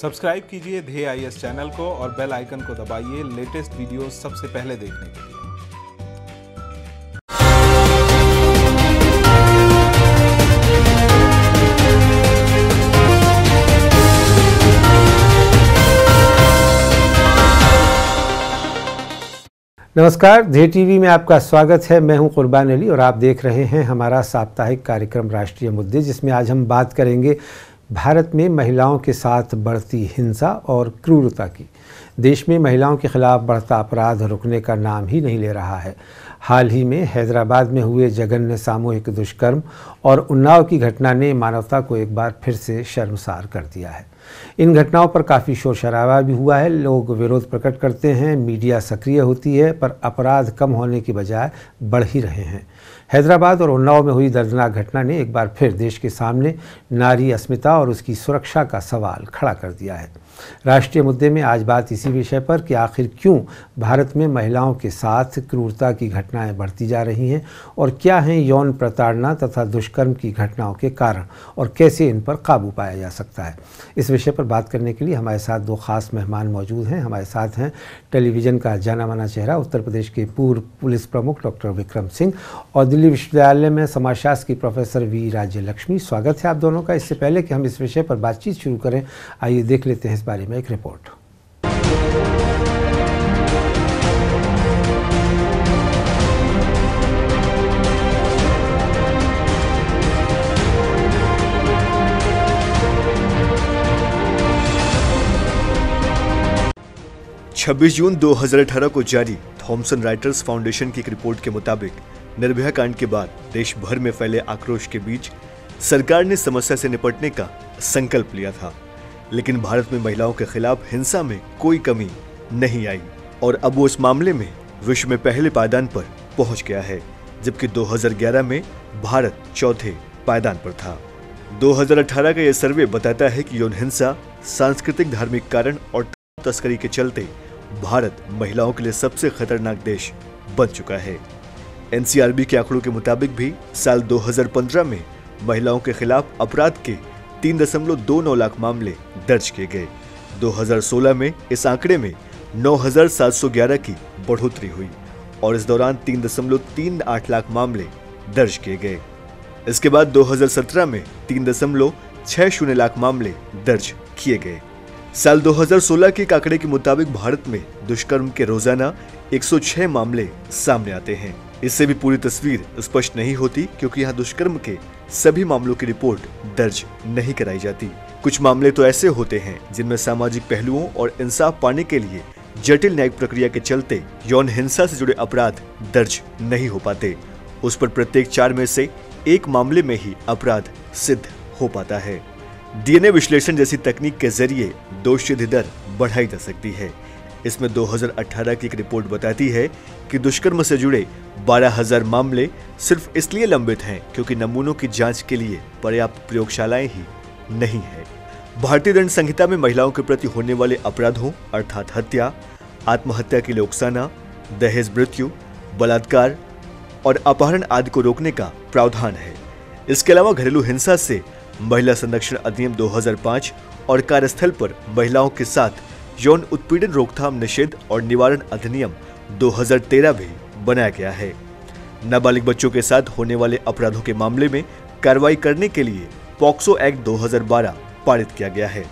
Subscribe कीजिए धे आई channel को और बेल आइकन को दबाइए लेटेस्ट वीडियो सबसे पहले देखने के लिए नमस्कार जे टीवी में आपका स्वागत है मैं हूं कुर्बान अली और आप देख रहे हैं हमारा साप्ताहिक कार्यक्रम राष्ट्रीय मुद्दे जिसमें आज हम बात करेंगे भारत में महिलाओं के साथ बढ़ती हिंसा और क्रूरता की देश में महिलाओं के खिलाफ बढ़ता अपराध रुकने का नाम ही नहीं ले रहा है हाल ही में हैदराबाद में हुए जघन्य सामूहिक दुष्कर्म और उन्नाव की घटना ने मानवता को एक बार फिर से शर्मसार कर दिया है इन घटनाओं पर काफ़ी शोर शराबा भी हुआ है लोग विरोध प्रकट करते हैं मीडिया सक्रिय होती है पर अपराध कम होने की बजाय बढ़ ही रहे हैं हैदराबाद और उन्नाव में हुई दर्दनाक घटना ने एक बार फिर देश के सामने नारी अस्मिता और उसकी सुरक्षा का सवाल खड़ा कर दिया है राष्ट्रीय मुद्दे में आज बात इसी विषय पर कि आखिर क्यों भारत में महिलाओं के साथ क्रूरता की घटनाएं बढ़ती जा रही हैं और क्या हैं यौन प्रताड़ना तथा दुष्कर्म की घटनाओं के कारण और कैसे इन पर काबू पाया जा सकता है इस विषय पर बात करने के लिए हमारे साथ दो खास मेहमान मौजूद हैं हमारे साथ हैं टेलीविज़न का जाना माना चेहरा उत्तर प्रदेश के पूर्व पुलिस प्रमुख डॉक्टर विक्रम सिंह और दिल्ली विश्वविद्यालय में समाजशास्त्र की प्रोफेसर वी राज्य लक्ष्मी स्वागत है आप दोनों का इससे पहले कि हम इस विषय पर बातचीत शुरू करें आइए देख लेते हैं बारे में एक रिपोर्ट छब्बीस जून 2018 को जारी थॉमसन राइटर्स फाउंडेशन की एक रिपोर्ट के मुताबिक निर्भया कांड के बाद देश भर में फैले आक्रोश के बीच सरकार ने समस्या से निपटने का संकल्प लिया था लेकिन भारत में महिलाओं के खिलाफ हिंसा में कोई कमी नहीं आई और अब वो इस मामले में विश्व में पहले पायदान पर पहुंच गया है जबकि 2011 में भारत चौथे पायदान पर था 2018 का यह सर्वे बताता है कि यौन हिंसा सांस्कृतिक धार्मिक कारण और तस्करी के चलते भारत महिलाओं के लिए सबसे खतरनाक देश बन चुका है एनसीआरबी के आंकड़ों के मुताबिक भी साल 2015 में महिलाओं के खिलाफ अपराध के तीन दशमलव दो नौ लाख मामले दर्ज किए गए 2016 में इस आंकड़े में 9,711 की बढ़ोतरी हुई और इस दौरान तीन दशमलव तीन आठ लाख मामले दर्ज किए गए इसके बाद 2017 में तीन दशमलव छह शून्य लाख मामले दर्ज किए गए साल 2016 के आंकड़े के मुताबिक भारत में दुष्कर्म के रोजाना 106 मामले सामने आते हैं इससे भी पूरी तस्वीर स्पष्ट नहीं होती क्योंकि यहाँ दुष्कर्म के सभी मामलों की रिपोर्ट दर्ज नहीं कराई जाती कुछ मामले तो ऐसे होते हैं जिनमें सामाजिक पहलुओं और इंसाफ पाने के लिए जटिल न्यायिक प्रक्रिया के चलते यौन हिंसा से जुड़े अपराध दर्ज नहीं हो पाते उस पर प्रत्येक चार में से एक मामले में ही अपराध सिद्ध हो पाता है डीएनए विश्लेषण जैसी तकनीक के जरिए दोषी दर बढ़ाई जा सकती है इसमें 2018 की एक रिपोर्ट बताती है कि दुष्कर्म से जुड़े 12,000 मामले सिर्फ इसलिए लंबित हैं क्योंकि नमूनों की जांच के लिए पर्याप्त प्रयोगशालाएं ही नहीं है भारतीय दंड संहिता में महिलाओं के प्रति होने वाले अपराधों अर्थात हत्या आत्महत्या की लोकसाना दहेज मृत्यु बलात्कार और अपहरण आदि को रोकने का प्रावधान है इसके अलावा घरेलू हिंसा से महिला संरक्षण अधिनियम 2005 और कार्यस्थल पर महिलाओं के साथ यौन उत्पीड़न रोकथाम निषेध और निवारण अधिनियम 2013 भी बनाया गया है नाबालिग बच्चों के साथ होने वाले अपराधों के मामले में कार्रवाई करने के लिए पॉक्सो एक्ट 2012 पारित किया गया है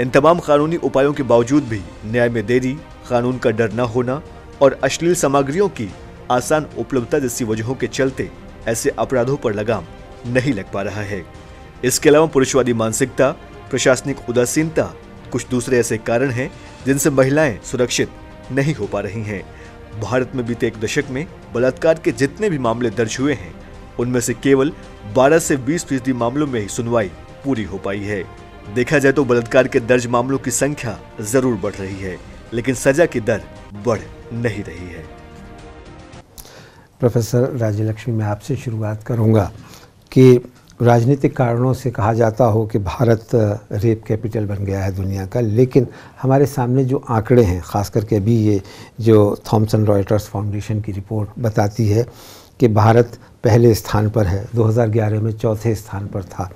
इन तमाम कानूनी उपायों के बावजूद भी न्याय में देरी कानून का डर न होना और अश्लील सामग्रियों की आसान उपलब्धता जैसी वजहों के चलते ऐसे अपराधों पर लगाम नहीं लग पा रहा है इसके अलावा पुरुषवादी मानसिकता प्रशासनिक उदासीनता कुछ दूसरे ऐसे कारण हैं जिनसे महिलाएं सुरक्षित नहीं हो पा रही हैं भारत में बीते एक दशक में बलात्कार के जितने भी मामले दर्ज हुए हैं उनमें से केवल 12 से 20 फीसदी मामलों में ही सुनवाई पूरी हो पाई है देखा जाए तो बलात्कार के दर्ज मामलों की संख्या जरूर बढ़ रही है लेकिन सजा की दर बढ़ नहीं रही है प्रोफेसर राज्य लक्ष्मी मैं आपसे शुरुआत करूंगा कि राजनीतिक कारणों से कहा जाता हो कि भारत रेप कैपिटल बन गया है दुनिया का लेकिन हमारे सामने जो आंकड़े हैं ख़ास करके अभी ये जो थॉमसन रॉयटर्स फाउंडेशन की रिपोर्ट बताती है कि भारत पहले स्थान पर है 2011 में चौथे स्थान पर था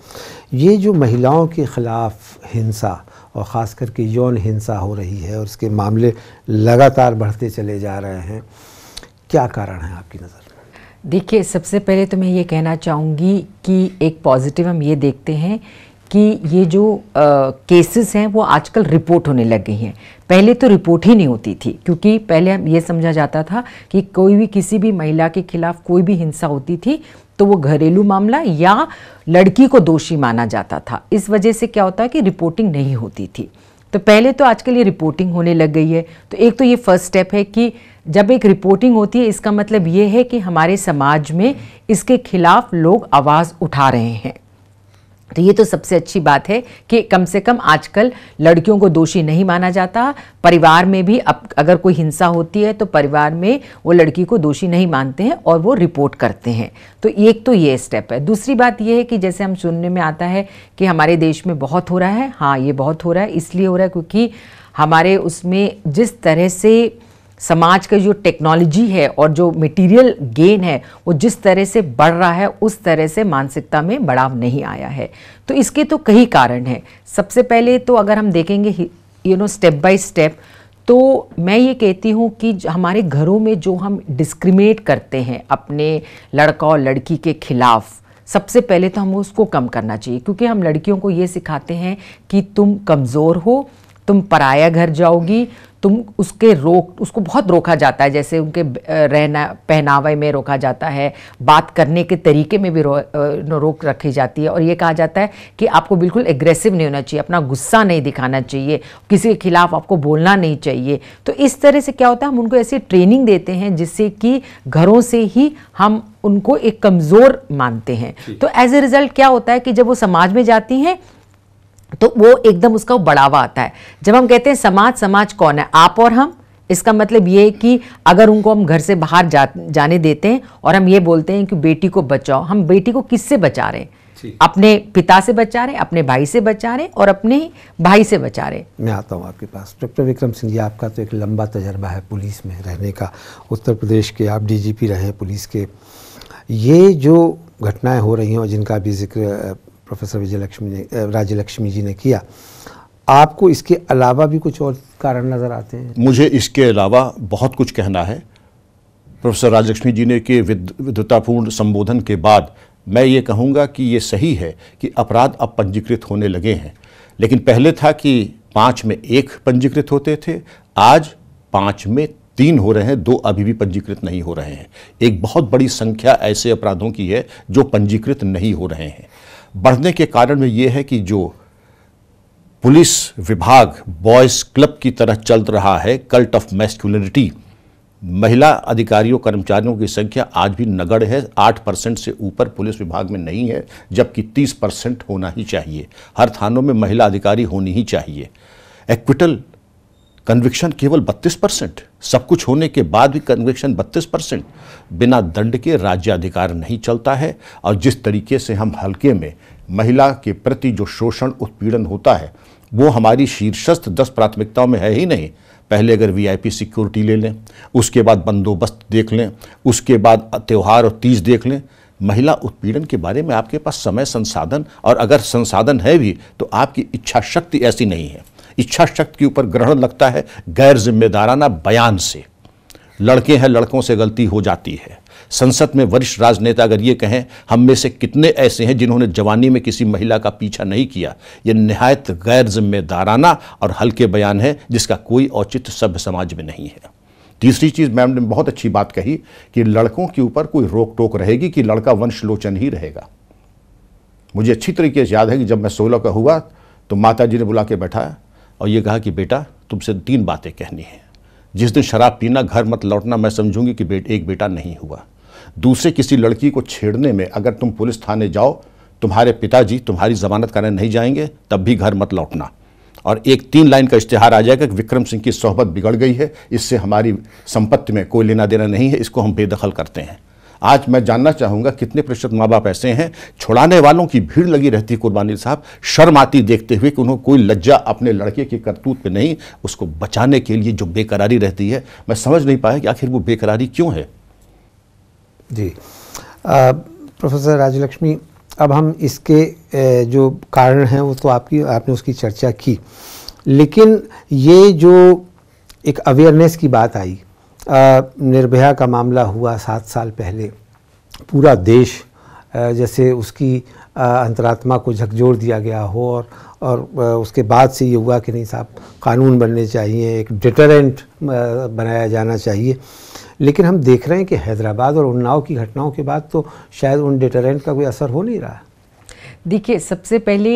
ये जो महिलाओं के ख़िलाफ़ हिंसा और ख़ास करके यौन हिंसा हो रही है और इसके मामले लगातार बढ़ते चले जा रहे हैं क्या कारण है आपकी नज़र देखिए सबसे पहले तो मैं ये कहना चाहूँगी कि एक पॉजिटिव हम ये देखते हैं कि ये जो केसेस हैं वो आजकल रिपोर्ट होने लग गई हैं पहले तो रिपोर्ट ही नहीं होती थी क्योंकि पहले हम ये समझा जाता था कि कोई भी किसी भी महिला के खिलाफ कोई भी हिंसा होती थी तो वो घरेलू मामला या लड़की को दोषी माना जाता था इस वजह से क्या होता है कि रिपोर्टिंग नहीं होती थी तो पहले तो आजकल ये रिपोर्टिंग होने लग गई है तो एक तो ये फर्स्ट स्टेप है कि जब एक रिपोर्टिंग होती है इसका मतलब ये है कि हमारे समाज में इसके खिलाफ लोग आवाज़ उठा रहे हैं तो ये तो सबसे अच्छी बात है कि कम से कम आजकल लड़कियों को दोषी नहीं माना जाता परिवार में भी अब अगर कोई हिंसा होती है तो परिवार में वो लड़की को दोषी नहीं मानते हैं और वो रिपोर्ट करते हैं तो एक तो ये स्टेप है दूसरी बात ये है कि जैसे हम सुनने में आता है कि हमारे देश में बहुत हो रहा है हाँ ये बहुत हो रहा है इसलिए हो रहा है क्योंकि हमारे उसमें जिस तरह से समाज का जो टेक्नोलॉजी है और जो मटेरियल गेन है वो जिस तरह से बढ़ रहा है उस तरह से मानसिकता में बढ़ाव नहीं आया है तो इसके तो कई कारण हैं सबसे पहले तो अगर हम देखेंगे you know step by step तो मैं ये कहती हूँ कि हमारे घरों में जो हम डिस्क्रिमिनेट करते हैं अपने लड़का और लड़की के खिलाफ़ सबसे पहले तो हम उसको कम करना चाहिए क्योंकि हम लड़कियों को ये सिखाते हैं कि तुम कमज़ोर हो तुम पराया घर जाओगी तुम उसके रोक उसको बहुत रोका जाता है जैसे उनके रहना पहनावे में रोका जाता है बात करने के तरीके में भी रो, रोक रखी जाती है और ये कहा जाता है कि आपको बिल्कुल एग्रेसिव नहीं होना चाहिए अपना गुस्सा नहीं दिखाना चाहिए किसी के खिलाफ आपको बोलना नहीं चाहिए तो इस तरह से क्या होता है हम उनको ऐसी ट्रेनिंग देते हैं जिससे कि घरों से ही हम उनको एक कमज़ोर मानते हैं तो एज ए रिज़ल्ट क्या होता है कि जब वो समाज में जाती हैं तो वो एकदम उसका बढ़ावा आता है जब हम कहते हैं समाज समाज कौन है आप और हम इसका मतलब ये कि अगर उनको हम घर से बाहर जा जाने देते हैं और हम ये बोलते हैं कि बेटी को बचाओ हम बेटी को किससे बचा रहे हैं अपने पिता से बचा रहे अपने भाई से बचा रहे और अपने भाई से बचा रहे मैं आता हूँ आपके पास डॉक्टर विक्रम सिंह जी आपका तो एक लंबा तजर्बा है पुलिस में रहने का उत्तर प्रदेश के आप डी रहे पुलिस के ये जो घटनाएं हो रही हैं और जिनका भी जिक्र प्रोफेसर विजय लक्ष्मी ने राज्य लक्ष्मी जी ने किया आपको इसके अलावा भी कुछ और कारण नज़र आते हैं मुझे इसके अलावा बहुत कुछ कहना है प्रोफेसर राजलक्ष्मी जी ने के विद्वतापूर्ण संबोधन के बाद मैं ये कहूँगा कि ये सही है कि अपराध अब पंजीकृत होने लगे हैं लेकिन पहले था कि पाँच में एक पंजीकृत होते थे आज पाँच में तीन हो रहे हैं दो अभी भी पंजीकृत नहीं हो रहे हैं एक बहुत बड़ी संख्या ऐसे अपराधों की है जो पंजीकृत नहीं हो रहे हैं बढ़ने के कारण में यह है कि जो पुलिस विभाग बॉयज़ क्लब की तरह चल रहा है कल्ट ऑफ मैस्कुलिनिटी महिला अधिकारियों कर्मचारियों की संख्या आज भी नगढ़ है आठ परसेंट से ऊपर पुलिस विभाग में नहीं है जबकि तीस परसेंट होना ही चाहिए हर थानों में महिला अधिकारी होनी ही चाहिए एक्विटल कन्विक्शन केवल 32 परसेंट सब कुछ होने के बाद भी कन्विक्शन 32 परसेंट बिना दंड के राज्याधिकार नहीं चलता है और जिस तरीके से हम हल्के में महिला के प्रति जो शोषण उत्पीड़न होता है वो हमारी शीर्षस्थ दस प्राथमिकताओं में है ही नहीं पहले अगर वीआईपी सिक्योरिटी ले लें उसके बाद बंदोबस्त देख लें उसके बाद त्यौहार और तीज देख लें महिला उत्पीड़न के बारे में आपके पास समय संसाधन और अगर संसाधन है भी तो आपकी इच्छा शक्ति ऐसी नहीं है इच्छा शक्ति के ऊपर ग्रहण लगता है गैर जिम्मेदाराना बयान से लड़के हैं लड़कों से गलती हो जाती है संसद में वरिष्ठ राजनेता अगर ये कहें हम में से कितने ऐसे हैं जिन्होंने जवानी में किसी महिला का पीछा नहीं किया ये नहायत गैर जिम्मेदाराना और हल्के बयान है जिसका कोई औचित्य सभ्य समाज में नहीं है तीसरी चीज़ मैम ने बहुत अच्छी बात कही कि लड़कों के ऊपर कोई रोक टोक रहेगी कि लड़का वंशलोचन ही रहेगा मुझे अच्छी तरीके से याद है कि जब मैं सोलह का हुआ तो माता जी ने बुला के बैठाया और ये कहा कि बेटा तुमसे तीन बातें कहनी हैं जिस दिन शराब पीना घर मत लौटना मैं समझूंगी कि बेट एक बेटा नहीं हुआ दूसरे किसी लड़की को छेड़ने में अगर तुम पुलिस थाने जाओ तुम्हारे पिताजी तुम्हारी जमानत कराने नहीं जाएंगे तब भी घर मत लौटना और एक तीन लाइन का इश्तहार आ जाएगा कि विक्रम सिंह की सोहबत बिगड़ गई है इससे हमारी संपत्ति में कोई लेना देना नहीं है इसको हम बेदखल करते हैं आज मैं जानना चाहूँगा कितने प्रतिशत माँ बाप ऐसे हैं छुड़ाने वालों की भीड़ लगी रहती है कुर्बानी साहब शर्म आती देखते हुए कि उन्होंने कोई लज्जा अपने लड़के के करतूत पे नहीं उसको बचाने के लिए जो बेकरारी रहती है मैं समझ नहीं पाया कि आखिर वो बेकरारी क्यों है जी आ, प्रोफेसर राजलक्ष्मी अब हम इसके जो कारण हैं वो तो आपकी आपने उसकी चर्चा की लेकिन ये जो एक अवेयरनेस की बात आई निर्भया का मामला हुआ सात साल पहले पूरा देश जैसे उसकी अंतरात्मा को झकझोर दिया गया हो और और उसके बाद से ये हुआ कि नहीं साहब कानून बनने चाहिए एक डिटरेंट बनाया जाना चाहिए लेकिन हम देख रहे हैं कि हैदराबाद और उन्नाव की घटनाओं के बाद तो शायद उन डिटरेंट का कोई असर हो नहीं रहा देखिए सबसे पहले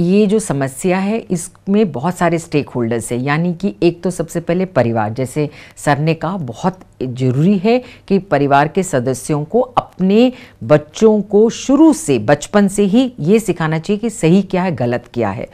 ये जो समस्या है इसमें बहुत सारे स्टेक होल्डर्स हैं यानी कि एक तो सबसे पहले परिवार जैसे सर ने कहा बहुत ज़रूरी है कि परिवार के सदस्यों को अपने बच्चों को शुरू से बचपन से ही ये सिखाना चाहिए कि सही क्या है गलत क्या है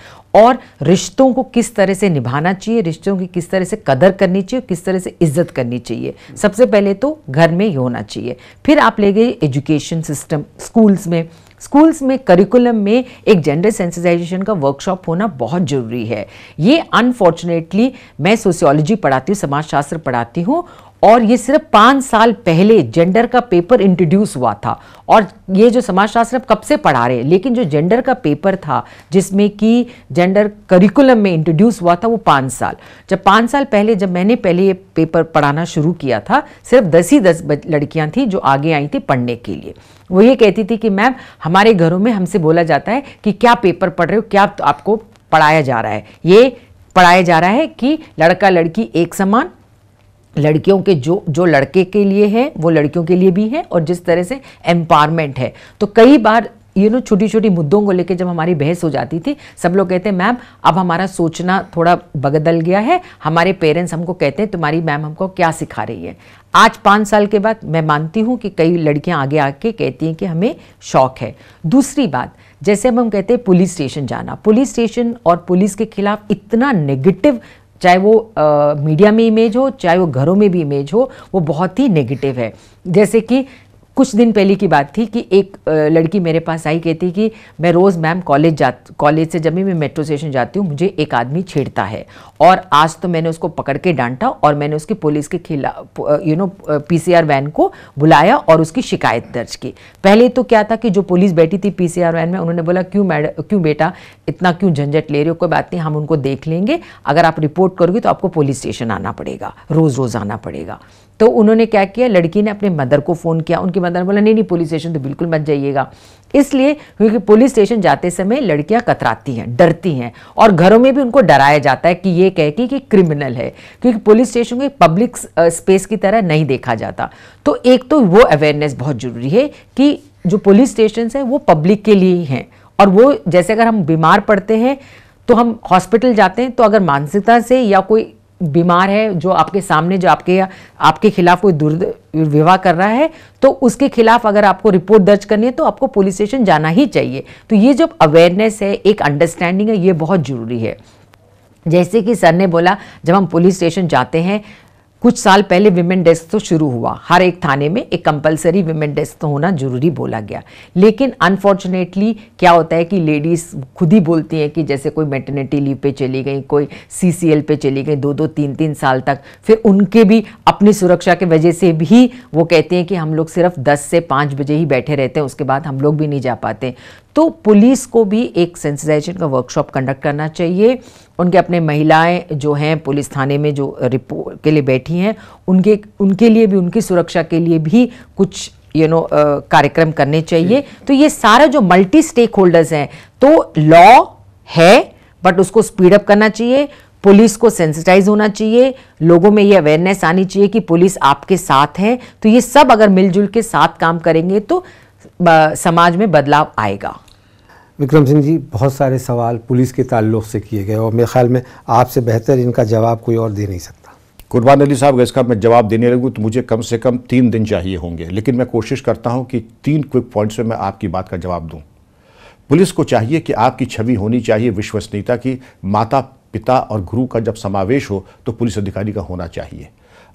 और रिश्तों को किस तरह से निभाना चाहिए रिश्तों की किस तरह से कदर करनी चाहिए किस तरह से इज्जत करनी चाहिए सबसे पहले तो घर में ही होना चाहिए फिर आप ले गए एजुकेशन सिस्टम स्कूल्स में स्कूल्स में करिकुलम में एक जेंडर सेंसिटाइजेशन का वर्कशॉप होना बहुत ज़रूरी है ये अनफॉर्चुनेटली मैं सोशियोलॉजी पढ़ाती हूँ समाजशास्त्र पढ़ाती हूँ और ये सिर्फ पाँच साल पहले जेंडर का पेपर इंट्रोड्यूस हुआ था और ये जो समाजशास्त्र अब कब से पढ़ा रहे हैं लेकिन जो जेंडर का पेपर था जिसमें कि जेंडर करिकुलम में इंट्रोड्यूस हुआ था वो पाँच साल जब पाँच साल पहले जब मैंने पहले ये पेपर पढ़ाना शुरू किया था सिर्फ दस ही दस लड़कियाँ थी जो आगे आई थी पढ़ने के लिए वो ये कहती थी कि मैम हमारे घरों में हमसे बोला जाता है कि क्या पेपर पढ़ रहे हो क्या आपको पढ़ाया जा रहा है ये पढ़ाया जा रहा है कि लड़का लड़की एक समान लड़कियों के जो जो लड़के के लिए है वो लड़कियों के लिए भी है और जिस तरह से एम्पावरमेंट है तो कई बार यू नो छोटी छोटी मुद्दों को लेकर जब हमारी बहस हो जाती थी सब लोग कहते हैं मैम अब हमारा सोचना थोड़ा बदल गया है हमारे पेरेंट्स हमको कहते हैं तुम्हारी मैम हमको क्या सिखा रही है आज पाँच साल के बाद मैं मानती हूँ कि कई लड़कियाँ आगे आके कहती हैं कि हमें शौक है दूसरी बात जैसे अब हम कहते हैं पुलिस स्टेशन जाना पुलिस स्टेशन और पुलिस के खिलाफ इतना नेगेटिव चाहे वो मीडिया में इमेज हो चाहे वो घरों में भी इमेज हो वो बहुत ही नेगेटिव है जैसे कि कुछ दिन पहले की बात थी कि एक लड़की मेरे पास आई कहती कि मैं रोज़ मैम कॉलेज जा कॉलेज से जब भी मैं मेट्रो स्टेशन जाती हूँ मुझे एक आदमी छेड़ता है और आज तो मैंने उसको पकड़ के डांटा और मैंने उसकी पुलिस के खिलाफ यू नो पीसीआर वैन को बुलाया और उसकी शिकायत दर्ज की पहले तो क्या था कि जो पुलिस बैठी थी पी वैन में उन्होंने बोला क्यों मैडम क्यों बेटा इतना क्यों झंझट ले रहे हो कोई बात नहीं हम उनको देख लेंगे अगर आप रिपोर्ट करोगे तो आपको पुलिस स्टेशन आना पड़ेगा रोज़ रोज़ आना पड़ेगा तो उन्होंने क्या किया लड़की ने अपने मदर को फ़ोन किया उनकी मदर ने बोला नहीं नहीं पुलिस स्टेशन तो बिल्कुल मत जाइएगा इसलिए क्योंकि पुलिस स्टेशन जाते समय लड़कियां कतराती हैं डरती हैं और घरों में भी उनको डराया जाता है कि ये कह के कि क्रिमिनल है क्योंकि पुलिस स्टेशन को पब्लिक स्पेस की तरह नहीं देखा जाता तो एक तो वो अवेयरनेस बहुत ज़रूरी है कि जो पुलिस स्टेशन हैं वो पब्लिक के लिए ही हैं और वो जैसे अगर हम बीमार पड़ते हैं तो हम हॉस्पिटल जाते हैं तो अगर मानसिकता से या कोई बीमार है जो आपके सामने जो आपके आपके खिलाफ कोई दुर्व्यवहार कर रहा है तो उसके खिलाफ अगर आपको रिपोर्ट दर्ज करनी है तो आपको पुलिस स्टेशन जाना ही चाहिए तो ये जो अवेयरनेस है एक अंडरस्टैंडिंग है ये बहुत ज़रूरी है जैसे कि सर ने बोला जब हम पुलिस स्टेशन जाते हैं कुछ साल पहले विमेन डेस्क तो शुरू हुआ हर एक थाने में एक कंपलसरी विमेन डेस्क तो होना जरूरी बोला गया लेकिन अनफॉर्चुनेटली क्या होता है कि लेडीज़ खुद ही बोलती हैं कि जैसे कोई मेटर्निटी लीव पे चली गई कोई सीसीएल पे चली गई दो दो तीन तीन साल तक फिर उनके भी अपनी सुरक्षा के वजह से भी वो कहते हैं कि हम लोग सिर्फ दस से पाँच बजे ही बैठे रहते हैं उसके बाद हम लोग भी नहीं जा पाते तो पुलिस को भी एक सेंसिटाइजेशन का वर्कशॉप कंडक्ट करना चाहिए उनके अपने महिलाएं जो हैं पुलिस थाने में जो रिपोर्ट के लिए बैठी बैठी हैं उनके उनके लिए भी उनकी सुरक्षा के लिए भी कुछ यू you नो know, कार्यक्रम करने चाहिए तो ये सारा जो मल्टी स्टेक होल्डर्स हैं तो लॉ है बट उसको स्पीडअप करना चाहिए पुलिस को सेंसिटाइज होना चाहिए लोगों में ये अवेयरनेस आनी चाहिए कि पुलिस आपके साथ है तो ये सब अगर मिलजुल के साथ काम करेंगे तो समाज में बदलाव आएगा विक्रम सिंह जी बहुत सारे सवाल पुलिस के ताल्लुक से किए गए और मेरे ख्याल में आपसे बेहतर इनका जवाब कोई और दे नहीं सकता कुर्बान अली साहब इसका मैं जवाब देने लगूँ तो मुझे कम से कम तीन दिन चाहिए होंगे लेकिन मैं कोशिश करता हूँ कि तीन क्विक पॉइंट्स में मैं आपकी बात का जवाब दूँ पुलिस को चाहिए कि आपकी छवि होनी चाहिए विश्वसनीयता की माता पिता और गुरु का जब समावेश हो तो पुलिस अधिकारी का होना चाहिए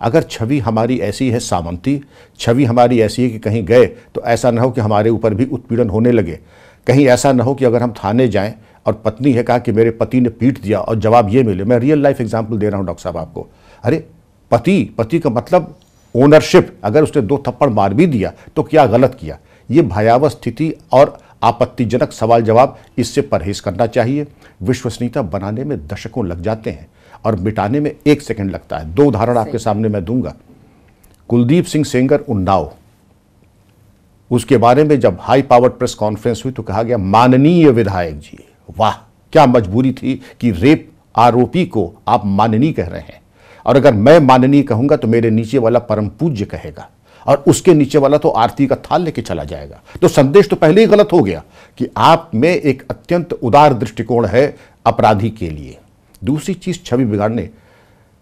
अगर छवि हमारी ऐसी है सामंती छवि हमारी ऐसी है कि कहीं गए तो ऐसा ना हो कि हमारे ऊपर भी उत्पीड़न होने लगे कहीं ऐसा ना हो कि अगर हम थाने जाएं और पत्नी है कहा कि मेरे पति ने पीट दिया और जवाब ये मिले मैं रियल लाइफ एग्जाम्पल दे रहा हूँ डॉक्टर साहब आपको अरे पति पति का मतलब ओनरशिप अगर उसने दो थप्पड़ मार भी दिया तो क्या गलत किया ये भयावह स्थिति और आपत्तिजनक सवाल जवाब इससे परहेज करना चाहिए विश्वसनीयता बनाने में दशकों लग जाते हैं और मिटाने में एक सेकंड लगता है दो उदाहरण आपके सामने मैं दूंगा कुलदीप सिंह सेंगर उन्नाव उसके बारे में जब हाई पावर्ड प्रेस कॉन्फ्रेंस हुई तो कहा गया माननीय विधायक जी वाह क्या मजबूरी थी कि रेप आरोपी को आप माननीय कह रहे हैं और अगर मैं माननीय कहूंगा तो मेरे नीचे वाला परम पूज्य कहेगा और उसके नीचे वाला तो आरती का थाल लेके चला जाएगा तो संदेश तो पहले ही गलत हो गया कि आप में एक अत्यंत उदार दृष्टिकोण है अपराधी के लिए दूसरी चीज़ छवि बिगाड़ने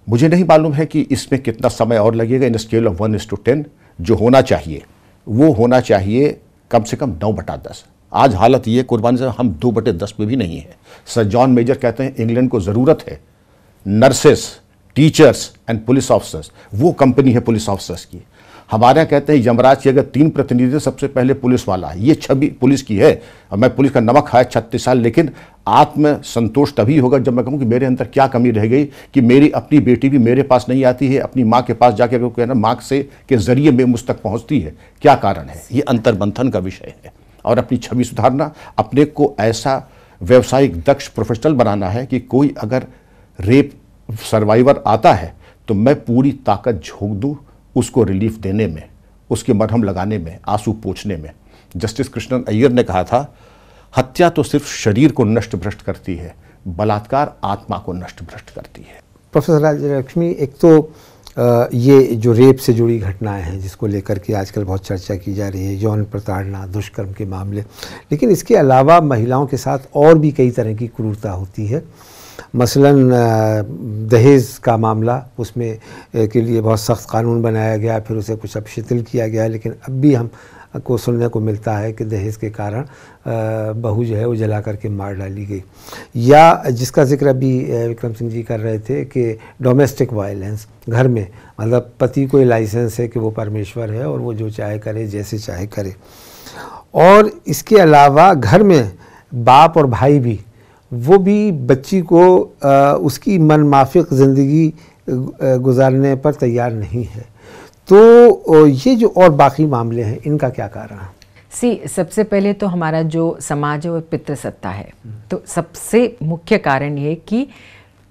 मुझे नहीं मालूम है कि इसमें कितना समय और लगेगा in scale of one to ten जो होना चाहिए वो होना चाहिए कम से कम नौ बटा दस आज हालत ये कुर्बानी से हम दो बटे दस में भी नहीं है सर जॉन मेजर कहते हैं इंग्लैंड को ज़रूरत है nurses teachers and police officers वो कंपनी है पुलिस ऑफिसर्स की हमारे यहाँ कहते हैं यमराज की अगर तीन प्रतिनिधि सबसे पहले पुलिस वाला है ये छवि पुलिस की है और मैं पुलिस का नमक खाया छत्तीस साल लेकिन आत्म संतोष तभी होगा जब मैं कहूँ कि मेरे अंदर क्या कमी रह गई कि मेरी अपनी बेटी भी मेरे पास नहीं आती है अपनी माँ के पास जाके अगर कहना माँ से के जरिए मैं मुझ तक पहुँचती है क्या कारण है ये अंतर्मंथन का विषय है और अपनी छवि सुधारना अपने को ऐसा व्यवसायिक दक्ष प्रोफेशनल बनाना है कि कोई अगर रेप सर्वाइवर आता है तो मैं पूरी ताकत झोंक दूँ उसको रिलीफ देने में उसके मरहम लगाने में आंसू पोछने में जस्टिस कृष्णन अय्यर ने कहा था हत्या तो सिर्फ शरीर को नष्ट भ्रष्ट करती है बलात्कार आत्मा को नष्ट भ्रष्ट करती है प्रोफेसर राजलक्ष्मी एक तो ये जो रेप से जुड़ी घटनाएं हैं जिसको लेकर के आजकल बहुत चर्चा की जा रही है यौन प्रताड़ना दुष्कर्म के मामले लेकिन इसके अलावा महिलाओं के साथ और भी कई तरह की क्रूरता होती है मसलन दहेज़ का मामला उसमें के लिए बहुत सख्त कानून बनाया गया फिर उसे कुछ अब शिथिल किया गया लेकिन अब भी हम को सुनने को मिलता है कि दहेज के कारण बहू जो है वो जला करके मार डाली गई या जिसका जिक्र अभी विक्रम सिंह जी कर रहे थे कि डोमेस्टिक वायलेंस घर में मतलब पति को लाइसेंस है कि वो परमेश्वर है और वो जो चाहे करे जैसे चाहे करे और इसके अलावा घर में बाप और भाई भी वो भी बच्ची को आ, उसकी मनमाफिक ज़िंदगी गुजारने पर तैयार नहीं है तो ये जो और बाकी मामले हैं इनका क्या कारण है सी सबसे पहले तो हमारा जो समाज है वो पितृसत्ता है तो सबसे मुख्य कारण ये कि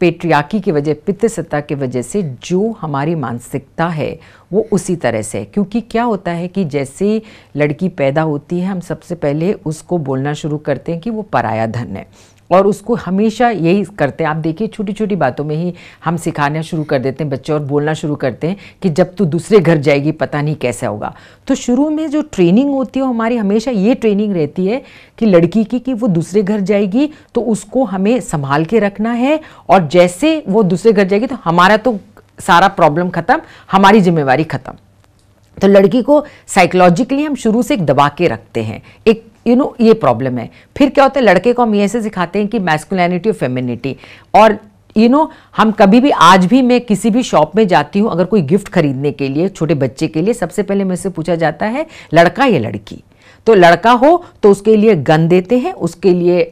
पेट्रियाकी की वजह पितृसत्ता की वजह से जो हमारी मानसिकता है वो उसी तरह से है क्योंकि क्या होता है कि जैसे लड़की पैदा होती है हम सबसे पहले उसको बोलना शुरू करते हैं कि वो पराया धन है और उसको हमेशा यही करते हैं आप देखिए छोटी छोटी बातों में ही हम सिखाना शुरू कर देते हैं बच्चे और बोलना शुरू करते हैं कि जब तू दूसरे घर जाएगी पता नहीं कैसा होगा तो शुरू में जो ट्रेनिंग होती है हमारी हमेशा ये ट्रेनिंग रहती है कि लड़की की कि वो दूसरे घर जाएगी तो उसको हमें संभाल के रखना है और जैसे वो दूसरे घर जाएगी तो हमारा तो सारा प्रॉब्लम ख़त्म हमारी जिम्मेवारी ख़त्म तो लड़की को साइकोलॉजिकली हम शुरू से एक दबा के रखते हैं एक यू नो ये प्रॉब्लम है फिर क्या होता है लड़के को हम ये से सिखाते हैं कि मैस्कुलैनिटी और फेमिनिटी और यू you नो know, हम कभी भी आज भी मैं किसी भी शॉप में जाती हूँ अगर कोई गिफ्ट खरीदने के लिए छोटे बच्चे के लिए सबसे पहले मेरे से पूछा जाता है लड़का या लड़की तो लड़का हो तो उसके लिए गन देते हैं उसके लिए आ,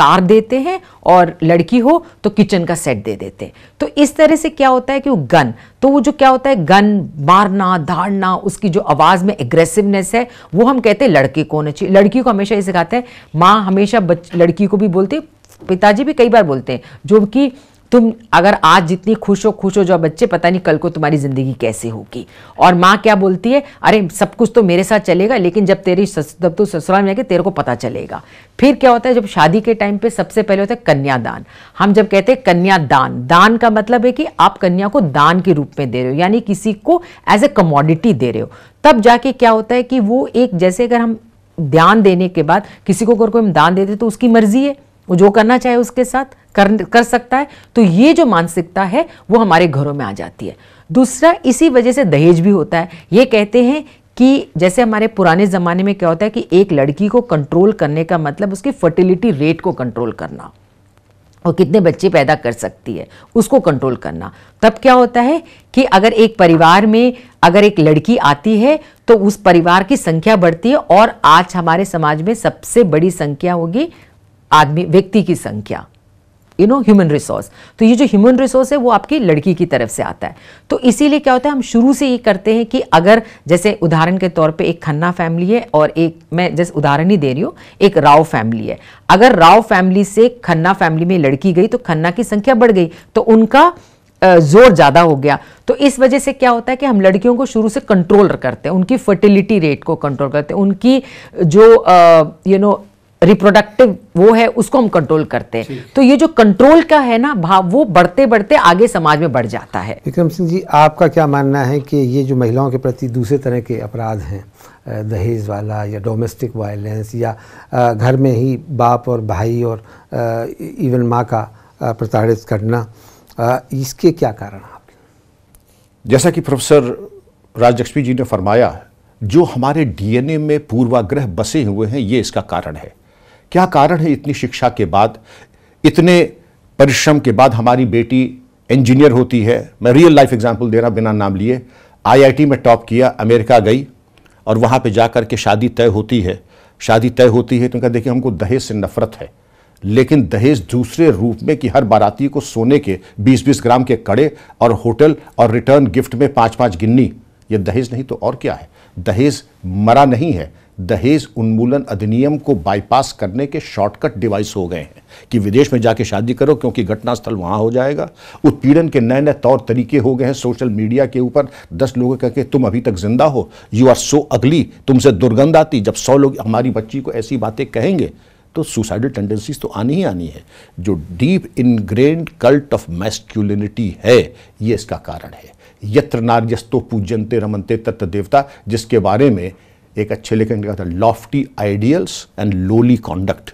कार देते हैं और लड़की हो तो किचन का सेट दे देते हैं तो इस तरह से क्या होता है कि वो गन तो वो जो क्या होता है गन मारना धाड़ना उसकी जो आवाज़ में एग्रेसिवनेस है वो हम कहते हैं लड़के को होना चाहिए लड़की को हमेशा ये सिखाते हैं माँ हमेशा लड़की को भी बोलती पिताजी भी कई बार बोलते हैं जो कि तुम अगर आज जितनी खुश हो खुश हो जाओ बच्चे पता नहीं कल को तुम्हारी ज़िंदगी कैसे होगी और माँ क्या बोलती है अरे सब कुछ तो मेरे साथ चलेगा लेकिन जब तेरी जब तू ससुराल में आके तेरे को पता चलेगा फिर क्या होता है जब शादी के टाइम पे सबसे पहले होता है कन्यादान हम जब कहते हैं कन्यादान दान का मतलब है कि आप कन्या को दान के रूप में दे रहे हो यानी किसी को एज ए कमोडिटी दे रहे हो तब जाके क्या होता है कि वो एक जैसे अगर हम ध्यान देने के बाद किसी को अगर कोई हम दान देते तो उसकी मर्जी है वो जो करना चाहे उसके साथ कर कर सकता है तो ये जो मानसिकता है वो हमारे घरों में आ जाती है दूसरा इसी वजह से दहेज भी होता है ये कहते हैं कि जैसे हमारे पुराने ज़माने में क्या होता है कि एक लड़की को कंट्रोल करने का मतलब उसकी फर्टिलिटी रेट को कंट्रोल करना और कितने बच्चे पैदा कर सकती है उसको कंट्रोल करना तब क्या होता है कि अगर एक परिवार में अगर एक लड़की आती है तो उस परिवार की संख्या बढ़ती है और आज हमारे समाज में सबसे बड़ी संख्या होगी आदमी व्यक्ति की संख्या यू नो ह्यूमन रिसोर्स तो ये जो ह्यूमन रिसोर्स है वो आपकी लड़की की तरफ से आता है तो इसीलिए क्या होता है हम शुरू से ये करते हैं कि अगर जैसे उदाहरण के तौर पे एक खन्ना फैमिली है और एक मैं जैसे उदाहरण ही दे रही हूँ एक राव फैमिली है अगर राव फैमिली से खन्ना फैमिली में लड़की गई तो खन्ना की संख्या बढ़ गई तो उनका जोर ज़्यादा हो गया तो इस वजह से क्या होता है कि हम लड़कियों को शुरू से कंट्रोल करते हैं उनकी फर्टिलिटी रेट को कंट्रोल करते हैं उनकी जो यू नो रिप्रोडक्टिव वो है उसको हम कंट्रोल करते हैं तो ये जो कंट्रोल का है ना भाव वो बढ़ते बढ़ते आगे समाज में बढ़ जाता है विक्रम सिंह जी आपका क्या मानना है कि ये जो महिलाओं के प्रति दूसरे तरह के अपराध हैं दहेज वाला या डोमेस्टिक वायलेंस या घर में ही बाप और भाई और इवन माँ का प्रताड़ित करना इसके क्या कारण आप जैसा कि प्रोफेसर राजलक्ष्मी जी ने फरमाया जो हमारे डीएनए में पूर्वाग्रह बसे हुए हैं ये इसका कारण है क्या कारण है इतनी शिक्षा के बाद इतने परिश्रम के बाद हमारी बेटी इंजीनियर होती है मैं रियल लाइफ एग्जाम्पल दे रहा बिना नाम लिए आईआईटी में टॉप किया अमेरिका गई और वहाँ पे जा कर के शादी तय होती है शादी तय होती है तो उनका देखिए हमको दहेज से नफरत है लेकिन दहेज दूसरे रूप में कि हर बाराती को सोने के 20-20 ग्राम के कड़े और होटल और रिटर्न गिफ्ट में पाँच पाँच गिन्नी ये दहेज नहीं तो और क्या है दहेज मरा नहीं है दहेज उन्मूलन अधिनियम को बाईपास करने के शॉर्टकट डिवाइस हो गए हैं कि विदेश में जाके शादी करो क्योंकि घटनास्थल वहाँ हो जाएगा उत्पीड़न के नए नए तौर तरीके हो गए हैं सोशल मीडिया के ऊपर दस लोग कह तुम अभी तक जिंदा हो यू आर सो अगली तुमसे दुर्गंध आती जब सौ लोग हमारी बच्ची को ऐसी बातें कहेंगे तो सुसाइडल टेंडेंसीज तो आनी ही आनी है जो deep ingrained cult of masculinity है ये इसका कारण है यत्र नार्यस्तो पूजनते रमनते तत्व देवता जिसके बारे में एक अच्छे लेखक ने कहा था lofty ideals and lowly conduct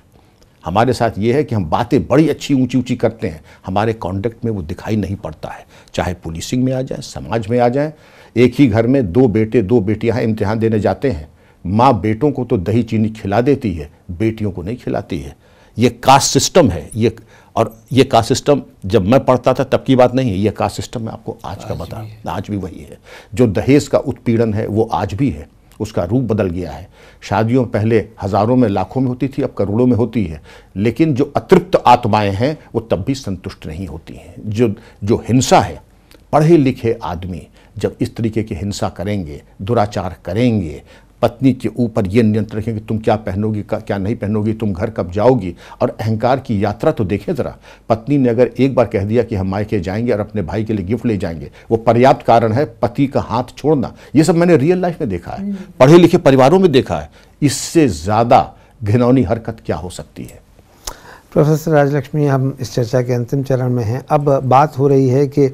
हमारे साथ ये है कि हम बातें बड़ी अच्छी ऊंची ऊंची करते हैं हमारे कॉन्डक्ट में वो दिखाई नहीं पड़ता है चाहे पुलिसिंग में आ जाए समाज में आ जाए एक ही घर में दो बेटे दो बेटियाँ इम्तिहान देने जाते हैं माँ बेटों को तो दही चीनी खिला देती है बेटियों को नहीं खिलाती है ये कास्ट सिस्टम है ये और ये कास्ट सिस्टम जब मैं पढ़ता था तब की बात नहीं है ये कास्ट सिस्टम मैं आपको आज, आज का बता आज भी वही है जो दहेज का उत्पीड़न है वो आज भी है उसका रूप बदल गया है शादियों पहले हज़ारों में लाखों में होती थी अब करोड़ों में होती है लेकिन जो अतृप्त आत्माएं हैं वो तब भी संतुष्ट नहीं होती हैं जो जो हिंसा है पढ़े लिखे आदमी जब इस तरीके की हिंसा करेंगे दुराचार करेंगे पत्नी के ऊपर ये नियंत्रण रखें कि तुम क्या पहनोगी क्या नहीं पहनोगी तुम घर कब जाओगी और अहंकार की यात्रा तो देखें ज़रा पत्नी ने अगर एक बार कह दिया कि हम मायके जाएंगे और अपने भाई के लिए गिफ्ट ले जाएंगे वो पर्याप्त कारण है पति का हाथ छोड़ना ये सब मैंने रियल लाइफ में देखा है हम्म। पढ़े लिखे परिवारों में देखा है इससे ज़्यादा घिनौनी हरकत क्या हो सकती है प्रोफेसर राजलक्ष्मी हम इस चर्चा के अंतिम चरण में हैं अब बात हो रही है कि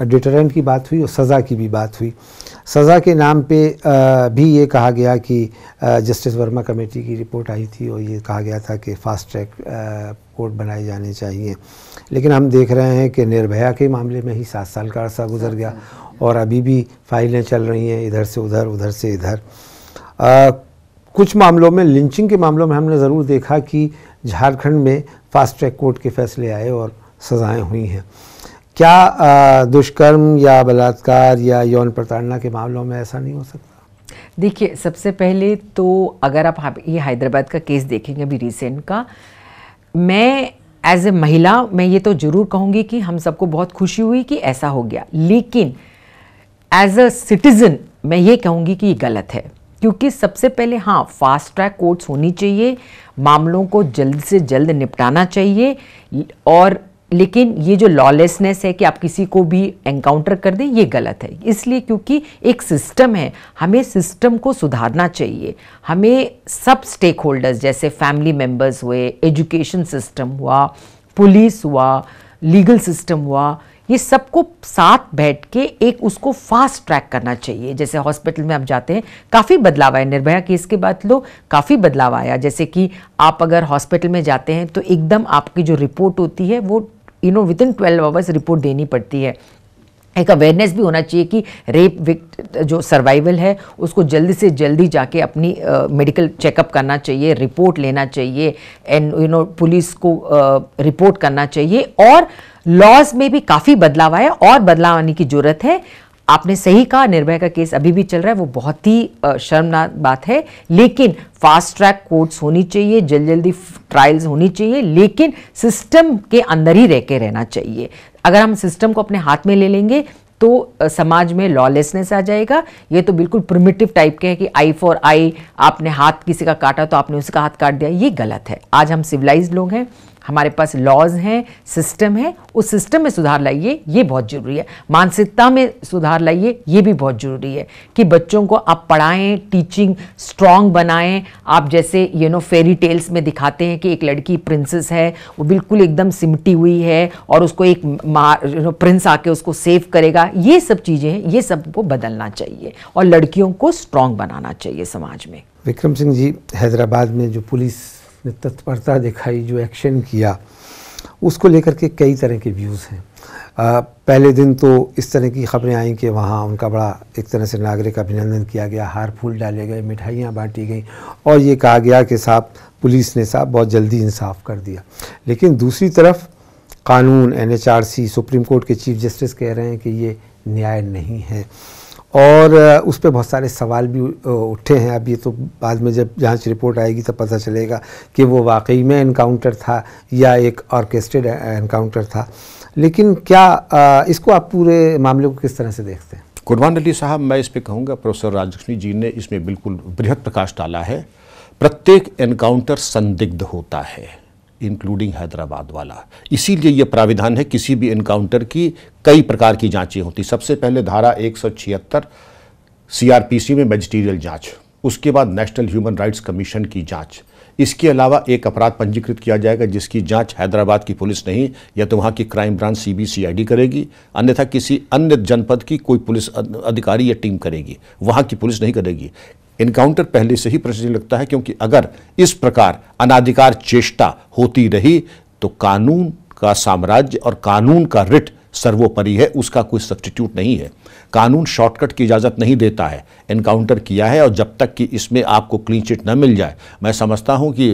डिटरेंट की बात हुई और सज़ा की भी बात हुई सज़ा के नाम पे भी ये कहा गया कि जस्टिस वर्मा कमेटी की रिपोर्ट आई थी और ये कहा गया था कि फ़ास्ट ट्रैक कोर्ट बनाए जाने चाहिए लेकिन हम देख रहे हैं कि निर्भया के मामले में ही सात साल का अरसा गुजर गया और अभी भी फाइलें चल रही हैं इधर से उधर उधर से इधर आ, कुछ मामलों में लिंचिंग के मामलों में हमने ज़रूर देखा कि झारखंड में फ़ास्ट ट्रैक कोर्ट के फैसले आए और सज़ाएँ हुई हैं क्या दुष्कर्म या बलात्कार या यौन प्रताड़ना के मामलों में ऐसा नहीं हो सकता देखिए सबसे पहले तो अगर आप ये हैदराबाद का केस देखेंगे अभी रिसेंट का मैं एज ए महिला मैं ये तो ज़रूर कहूँगी कि हम सबको बहुत खुशी हुई कि ऐसा हो गया लेकिन एज अ सिटीज़न मैं ये कहूँगी कि ये गलत है क्योंकि सबसे पहले हाँ फास्ट ट्रैक कोर्ट्स होनी चाहिए मामलों को जल्द से जल्द निपटाना चाहिए और लेकिन ये जो लॉलेसनेस है कि आप किसी को भी एनकाउंटर कर दें ये गलत है इसलिए क्योंकि एक सिस्टम है हमें सिस्टम को सुधारना चाहिए हमें सब स्टेक होल्डर्स जैसे फैमिली मेम्बर्स हुए एजुकेशन सिस्टम हुआ पुलिस हुआ लीगल सिस्टम हुआ ये सबको साथ बैठ के एक उसको फास्ट ट्रैक करना चाहिए जैसे हॉस्पिटल में आप जाते हैं काफ़ी बदलाव आया निर्भया केस के बाद लो तो काफ़ी बदलाव आया जैसे कि आप अगर हॉस्पिटल में जाते हैं तो एकदम आपकी जो रिपोर्ट होती है वो you know within twelve hours report देनी पड़ती है एक अवेयरनेस भी होना चाहिए कि रेप विक्ट जो सर्वाइवल है उसको जल्दी से जल्दी जाके अपनी मेडिकल uh, चेकअप करना चाहिए रिपोर्ट लेना चाहिए एंड यू नो पुलिस को रिपोर्ट uh, करना चाहिए और लॉज में भी काफ़ी बदलाव आया और बदलाव आने की ज़रूरत है आपने सही कहा निर्भय का केस अभी भी चल रहा है वो बहुत ही शर्मनाक बात है लेकिन फास्ट ट्रैक कोर्ट्स होनी चाहिए जल्दी जल्दी ट्रायल्स होनी चाहिए लेकिन सिस्टम के अंदर ही रह के रहना चाहिए अगर हम सिस्टम को अपने हाथ में ले लेंगे तो समाज में लॉलेसनेस आ जाएगा ये तो बिल्कुल प्रिमिटिव टाइप के हैं कि आई फॉर आई आपने हाथ किसी का काटा तो आपने उसका हाथ काट दिया ये गलत है आज हम सिविलाइज लोग हैं हमारे पास लॉज हैं सिस्टम है उस सिस्टम में सुधार लाइए ये बहुत ज़रूरी है मानसिकता में सुधार लाइए ये भी बहुत ज़रूरी है कि बच्चों को आप पढ़ाएं टीचिंग स्ट्रांग बनाएं आप जैसे यू नो फेरी टेल्स में दिखाते हैं कि एक लड़की प्रिंसेस है वो बिल्कुल एकदम सिमटी हुई है और उसको एक यू नो प्रिंस आके उसको सेव करेगा ये सब चीज़ें हैं ये सबको बदलना चाहिए और लड़कियों को स्ट्रांग बनाना चाहिए समाज में विक्रम सिंह जी हैदराबाद में जो पुलिस उसने तत्परता दिखाई जो एक्शन किया उसको लेकर के कई तरह के व्यूज़ हैं पहले दिन तो इस तरह की खबरें आई कि वहाँ उनका बड़ा एक तरह से नागरिक अभिनंदन किया गया हार फूल डाले गए मिठाइयाँ बांटी गई और ये कहा गया कि साहब पुलिस ने साहब बहुत जल्दी इंसाफ कर दिया लेकिन दूसरी तरफ कानून एन सुप्रीम कोर्ट के चीफ जस्टिस कह रहे हैं कि ये न्याय नहीं है और उस पर बहुत सारे सवाल भी उठे हैं अब ये तो बाद में जब जांच रिपोर्ट आएगी तब पता चलेगा कि वो वाकई में इनकाउंटर था या एक ऑर्केस्ट्रेड इनकाउंटर था लेकिन क्या इसको आप पूरे मामले को किस तरह से देखते हैं कुरबान अली साहब मैं इस पर कहूँगा प्रोफेसर राजलक्ष्मी जी ने इसमें बिल्कुल बृहद प्रकाश डाला है प्रत्येक एनकाउंटर संदिग्ध होता है इंक्लूडिंग हैदराबाद वाला इसीलिए यह प्राविधान है किसी भी इनकाउंटर की कई प्रकार की जांचें होती सबसे पहले धारा पी सीआरपीसी में मेजिटीरियल जांच उसके बाद नेशनल ह्यूमन राइट्स कमीशन की जांच इसके अलावा एक अपराध पंजीकृत किया जाएगा जिसकी जांच हैदराबाद की पुलिस नहीं या तो वहाँ की क्राइम ब्रांच सीबीसीआईडी करेगी अन्यथा किसी अन्य जनपद की कोई पुलिस अधिकारी या टीम करेगी वहाँ की पुलिस नहीं करेगी इनकाउंटर पहले से ही प्रश्न लगता है क्योंकि अगर इस प्रकार अनाधिकार चेष्टा होती रही तो कानून का साम्राज्य और कानून का रिट सर्वोपरि है उसका कोई सब्सटीट्यूट नहीं है कानून शॉर्टकट की इजाज़त नहीं देता है इनकाउंटर किया है और जब तक कि इसमें आपको क्लीन चिट न मिल जाए मैं समझता हूं कि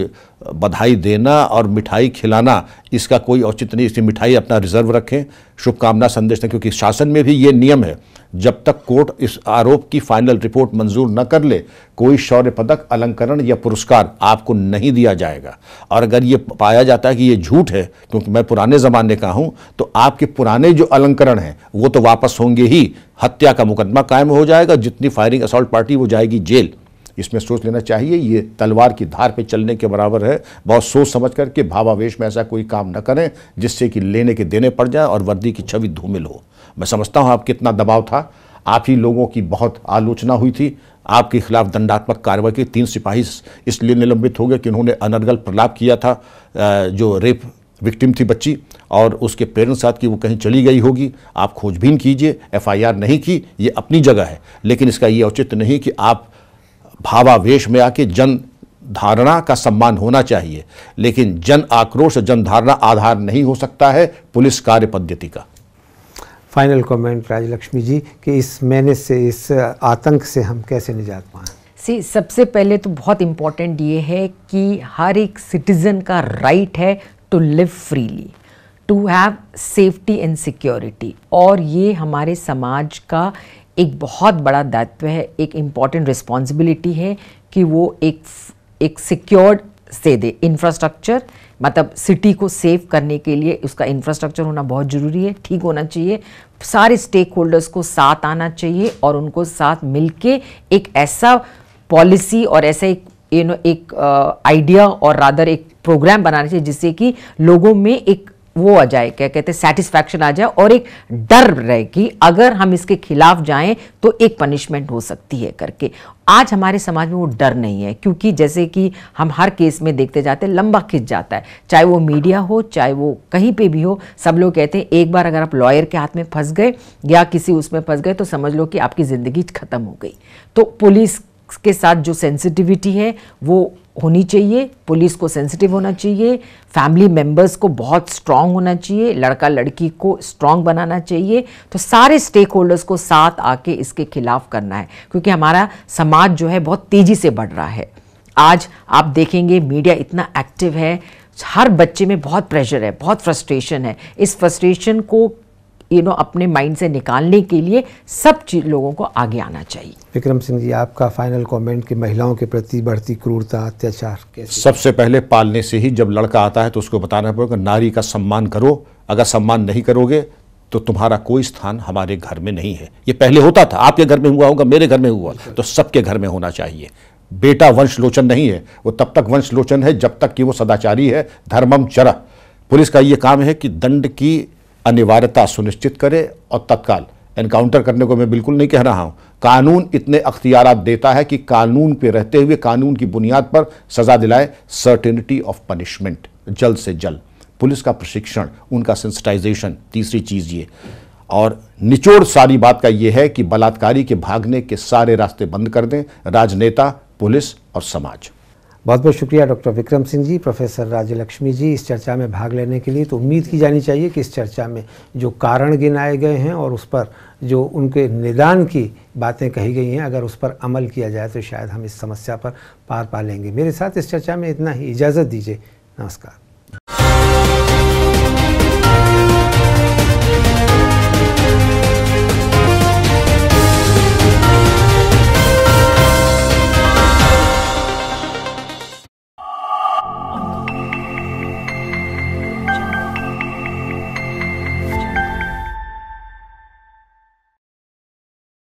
बधाई देना और मिठाई खिलाना इसका कोई औचित्य नहीं इसकी मिठाई अपना रिजर्व रखें शुभकामना संदेश दें क्योंकि शासन में भी ये नियम है जब तक कोर्ट इस आरोप की फाइनल रिपोर्ट मंजूर न कर ले कोई शौर्य पदक अलंकरण या पुरस्कार आपको नहीं दिया जाएगा और अगर ये पाया जाता है कि ये झूठ है क्योंकि मैं पुराने ज़माने का हूँ तो आपके पुराने जो अलंकरण हैं वो तो वापस होंगे ही हत्या का मुकदमा कायम हो जाएगा जितनी फायरिंग असॉल्ट पार्टी वो जाएगी जेल इसमें सोच लेना चाहिए ये तलवार की धार पे चलने के बराबर है बहुत सोच समझ कर के भावावेश में ऐसा कोई काम न करें जिससे कि लेने के देने पड़ जाए और वर्दी की छवि धूमिल हो मैं समझता हूँ आप कितना दबाव था आप ही लोगों की बहुत आलोचना हुई थी आपके खिलाफ दंडात्मक कार्रवाई के तीन सिपाही इसलिए निलंबित हो गए कि उन्होंने अनर्गल प्रलाप किया था जो रेप विक्टिम थी बच्ची और उसके पेरेंट्स साथ की वो कहीं चली गई होगी आप खोजबीन कीजिए एफआईआर नहीं की ये अपनी जगह है लेकिन इसका ये औचित्य नहीं कि आप भावावेश में आके जन धारणा का सम्मान होना चाहिए लेकिन जन आक्रोश जन धारणा आधार नहीं हो सकता है पुलिस कार्य पद्धति का फाइनल कमेंट राजलक्ष्मी जी कि इस मैंने से इस आतंक से हम कैसे निजात पाए सी सबसे पहले तो बहुत इम्पोर्टेंट ये है कि हर एक सिटीज़न का राइट है to live freely to have safety and security और ये हमारे समाज का एक बहुत बड़ा दायित्व है एक इम्पॉर्टेंट रिस्पॉन्सिबिलिटी है कि वो एक एक सिक्योर्ड से दे इंफ्रास्ट्रक्चर मतलब सिटी को सेव करने के लिए उसका इंफ्रास्ट्रक्चर होना बहुत ज़रूरी है ठीक होना चाहिए सारे स्टेक होल्डर्स को साथ आना चाहिए और उनको साथ मिलके एक ऐसा पॉलिसी और ऐसा एक यू नो एक आइडिया uh, और रादर एक प्रोग्राम बनाना चाहिए जिससे कि लोगों में एक वो आ जाए क्या कहते हैं सेटिस्फैक्शन आ जाए और एक डर रहे कि अगर हम इसके खिलाफ जाएं तो एक पनिशमेंट हो सकती है करके आज हमारे समाज में वो डर नहीं है क्योंकि जैसे कि हम हर केस में देखते जाते हैं लंबा खिंच जाता है चाहे वो मीडिया हो चाहे वो कहीं पे भी हो सब लोग कहते हैं एक बार अगर आप लॉयर के हाथ में फंस गए या किसी उसमें फंस गए तो समझ लो कि आपकी ज़िंदगी ख़त्म हो गई तो पुलिस के साथ जो सेंसिटिविटी है वो होनी चाहिए पुलिस को सेंसिटिव होना चाहिए फैमिली मेम्बर्स को बहुत स्ट्रांग होना चाहिए लड़का लड़की को स्ट्रांग बनाना चाहिए तो सारे स्टेक होल्डर्स को साथ आके इसके खिलाफ करना है क्योंकि हमारा समाज जो है बहुत तेज़ी से बढ़ रहा है आज आप देखेंगे मीडिया इतना एक्टिव है हर बच्चे में बहुत प्रेशर है बहुत फ्रस्ट्रेशन है इस फ्रस्ट्रेशन को यू नो अपने माइंड से निकालने के लिए सब चीज लोगों को आगे आना चाहिए विक्रम सिंह जी आपका फाइनल कमेंट कि महिलाओं के प्रति बढ़ती क्रूरता अत्याचार सबसे पहले पालने से ही जब लड़का आता है तो उसको बताना पड़ेगा नारी का सम्मान करो अगर सम्मान नहीं करोगे तो तुम्हारा कोई स्थान हमारे घर में नहीं है ये पहले होता था आपके घर में हुआ होगा मेरे घर में हुआ तो सबके घर में होना चाहिए बेटा वंश लोचन नहीं है वो तब तक वंश लोचन है जब तक कि वो सदाचारी है धर्मम चरा पुलिस का ये काम है कि दंड की अनिवार्यता सुनिश्चित करे और तत्काल एनकाउंटर करने को मैं बिल्कुल नहीं कह रहा हूँ कानून इतने अख्तियार देता है कि कानून पे रहते हुए कानून की बुनियाद पर सज़ा दिलाए सर्टेनिटी ऑफ पनिशमेंट जल्द से जल्द पुलिस का प्रशिक्षण उनका सेंसिटाइजेशन तीसरी चीज़ ये और निचोड़ सारी बात का ये है कि बलात्कारी के भागने के सारे रास्ते बंद कर दें राजनेता पुलिस और समाज बहुत बहुत शुक्रिया डॉक्टर विक्रम सिंह जी प्रोफेसर राज्य लक्ष्मी जी इस चर्चा में भाग लेने के लिए तो उम्मीद की जानी चाहिए कि इस चर्चा में जो कारण गिनाए गए हैं और उस पर जो उनके निदान की बातें कही गई हैं अगर उस पर अमल किया जाए तो शायद हम इस समस्या पर पार पा लेंगे मेरे साथ इस चर्चा में इतना ही इजाज़त दीजिए नमस्कार